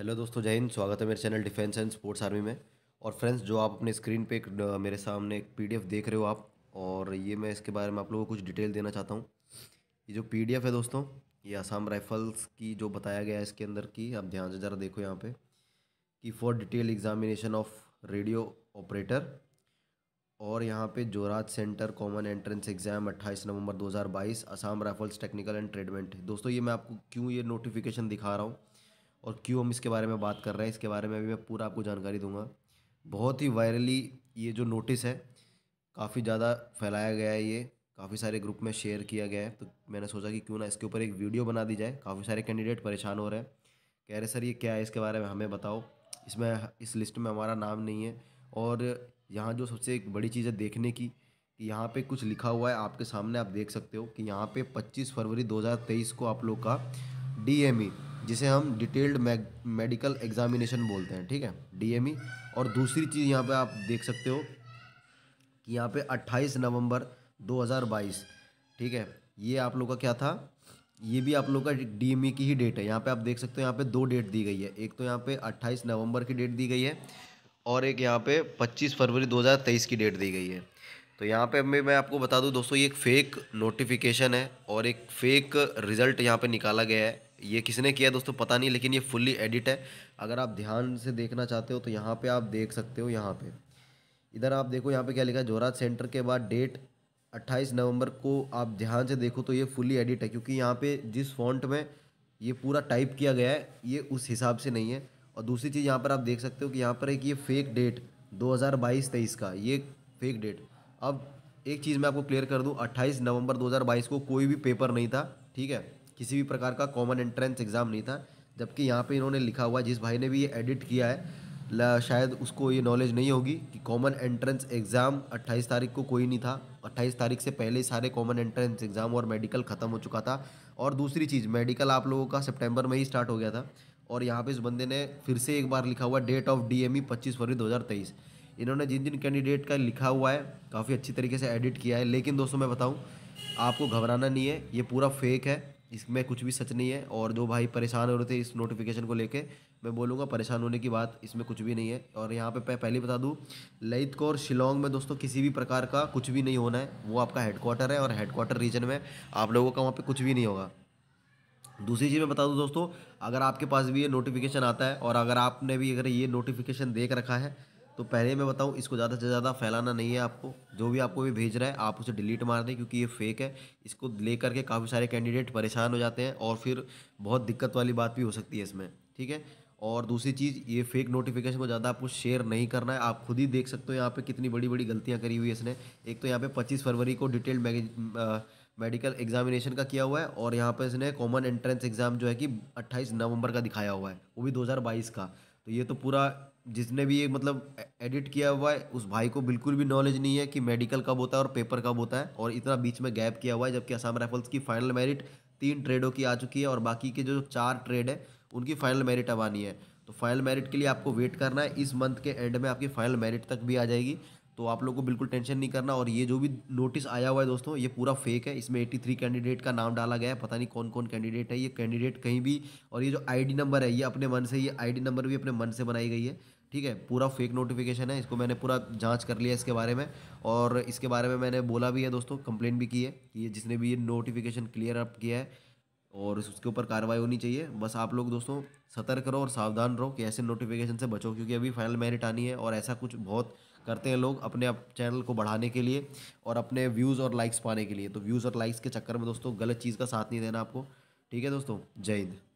Hello दोस्तों जय हिंद स्वागत है मेरे channel defence and sports army में और फ्रेंड्स जो आप अपने स्क्रीन पे एक मेरे सामने एक पीडीएफ देख रहे हो आप और ये मैं इसके बारे में आप लोगों को कुछ डिटेल देना चाहता हूँ ये जो पीडीएफ है दोस्तों ये आसाम राइफल्स की जो बताया गया है इसके अंदर की आप ध्यान से ज़रा देखो यहाँ पर कि for detail examination of radio operator और यहाँ पर जोराज सेंटर कॉमन एंट्रेंस एग्ज़ाम अट्ठाईस नवंबर दो Assam rifles technical and tradesmen दोस्तों ये मैं आपको क्यों ये नोटिफिकेशन दिखा रहा हूँ और क्यों हम इसके बारे में बात कर रहे हैं इसके बारे में भी मैं पूरा आपको जानकारी दूंगा बहुत ही वायरली ये जो नोटिस है काफ़ी ज़्यादा फैलाया गया है ये काफ़ी सारे ग्रुप में शेयर किया गया है तो मैंने सोचा कि क्यों ना इसके ऊपर एक वीडियो बना दी जाए काफ़ी सारे कैंडिडेट परेशान हो रहे हैं कह रहे सर ये क्या है इसके बारे में हमें बताओ इसमें इस लिस्ट में हमारा नाम नहीं है और यहाँ जो सबसे एक बड़ी चीज़ है देखने की कि यहाँ पे कुछ लिखा हुआ है आपके सामने आप देख सकते हो कि यहाँ पे 25 फरवरी 2023 को आप लोग का डी जिसे हम डिटेल्ड मेडिकल एग्जामिनेशन बोलते हैं ठीक है डीएमई e। और दूसरी चीज़ यहाँ पे आप देख सकते हो कि यहाँ पे 28 नवंबर 2022 ठीक है ये आप लोग का क्या था ये भी आप लोग का डीएमई e की ही डेट है यहाँ पे आप देख सकते हो यहाँ पे दो डेट दी गई है एक तो यहाँ पे 28 नवंबर की डेट दी गई है और एक यहाँ पे 25 फरवरी 2023 की डेट दी गई है तो यहाँ पे मैं मैं आपको बता दूँ दोस्तों ये एक फ़ेक नोटिफिकेशन है और एक फ़ेक रिज़ल्ट यहाँ पे निकाला गया है ये किसने किया दोस्तों पता नहीं लेकिन ये फुल्ली एडिट है अगर आप ध्यान से देखना चाहते हो तो यहाँ पे आप देख सकते हो यहाँ पे इधर आप देखो यहाँ पे क्या लिखा है जोराज सेंटर के बाद डेट 28 नवंबर को आप ध्यान से देखो तो ये फुल्ली एडिट है क्योंकि यहाँ पे जिस फॉन्ट में ये पूरा टाइप किया गया है ये उस हिसाब से नहीं है और दूसरी चीज़ यहाँ पर आप देख सकते हो कि यहाँ पर एक ये फेक डेट दो हज़ार का ये फेक डेट अब एक चीज़ मैं आपको क्लियर कर दूँ अट्ठाईस नवंबर दो को कोई भी पेपर नहीं था ठीक है किसी भी प्रकार का कॉमन एंट्रेंस एग्ज़ाम नहीं था जबकि यहाँ पे इन्होंने लिखा हुआ जिस भाई ने भी ये एडिट किया है शायद उसको ये नॉलेज नहीं होगी कि कॉमन एंट्रेंस एग्ज़ाम 28 तारीख को कोई नहीं था 28 तारीख से पहले सारे कॉमन एंट्रेंस एग्ज़ाम और मेडिकल ख़त्म हो चुका था और दूसरी चीज़ मेडिकल आप लोगों का सितंबर में ही स्टार्ट हो गया था और यहाँ पे इस बंदे ने फिर से एक बार लिखा हुआ date of D M E पच्चीस फरवरी दो हज़ार तेईस इन्होंने जिन जिन कैंडिडेट का लिखा हुआ है काफ़ी अच्छी तरीके से एडिट किया है लेकिन दोस्तों मैं बताऊँ आपको घबराना नहीं है ये पूरा फेक है इसमें कुछ भी सच नहीं है और जो भाई परेशान हो रहे थे इस नोटिफिकेशन को लेके मैं बोलूँगा परेशान होने की बात इसमें कुछ भी नहीं है और यहाँ पे पहले बता दूँ ललित को और शिलोंग में दोस्तों किसी भी प्रकार का कुछ भी नहीं होना है वो आपका हेडक्वार्टर है और हेडक्वार्टर रीजन में आप लोगों का वहाँ पर कुछ भी नहीं होगा दूसरी चीज़ मैं बता दूँ दोस्तों अगर आपके पास भी ये नोटिफिकेशन आता है और अगर आपने भी अगर ये नोटिफिकेशन देख रखा है तो पहले मैं बताऊँ इसको ज़्यादा से ज़्यादा फैलाना नहीं है आपको जो भी आपको भी भेज रहा है आप उसे डिलीट मार दें क्योंकि ये फेक है इसको ले करके काफ़ी सारे कैंडिडेट परेशान हो जाते हैं और फिर बहुत दिक्कत वाली बात भी हो सकती है इसमें ठीक है और दूसरी चीज़ ये फेक नोटिफिकेशन को ज़्यादा आपको शेयर नहीं करना है आप खुद ही देख सकते हो यहाँ पे कितनी बड़ी बड़ी गलतियाँ करी हुई है इसने एक तो यहाँ पे 25 फरवरी को डिटेल्ड मेडिकल एग्जामिनेशन का किया हुआ है और यहाँ पे इसने कॉमन एंट्रेंस एग्ज़ाम जो है कि 28 नवंबर का दिखाया हुआ है वो भी दो का तो ये तो पूरा जिसने भी ये मतलब एडिट किया हुआ है उस भाई को बिल्कुल भी नॉलेज नहीं है कि मेडिकल कब होता है और पेपर कब होता है और इतना बीच में गैप किया हुआ है जबकि असम राइफल्स की फाइनल मेरिट तीन ट्रेडों की आ चुकी है और बाकी के जो चार ट्रेड है उनकी फाइनल मेरिट अब आनी है तो फाइनल मेरिट के लिए आपको वेट करना है इस मंथ के एंड में आपकी फाइनल मेरिट तक भी आ जाएगी तो आप लोग को बिल्कुल टेंशन नहीं करना और ये जो भी नोटिस आया हुआ है दोस्तों ये पूरा फेक है इसमें 83 कैंडिडेट का नाम डाला गया है पता नहीं कौन कौन कैंडिडेट है ये कैंडिडेट कहीं भी और ये जो आईडी नंबर है ये अपने मन से ये आईडी नंबर भी अपने मन से बनाई गई है ठीक है पूरा फेक नोटिफिकेशन है इसको मैंने पूरा जांच कर लिया इसके बारे में और इसके बारे में मैंने बोला भी है दोस्तों कंप्लेन भी की है कि ये जिसने भी ये नोटिफिकेशन क्लियर अप किया है और उसके ऊपर कार्रवाई होनी चाहिए बस आप लोग दोस्तों सतर्क रहो और सावधान रहो कि ऐसे नोटिफिकेशन से बचो क्योंकि अभी फाइनल मेरिट आनी है और ऐसा कुछ बहुत करते हैं लोग अपने आप चैनल को बढ़ाने के लिए और अपने व्यूज़ और लाइक्स पाने के लिए तो व्यूज़ और लाइक्स के चक्कर में दोस्तों गलत चीज़ का साथ नहीं देना आपको ठीक है दोस्तों जय हिंद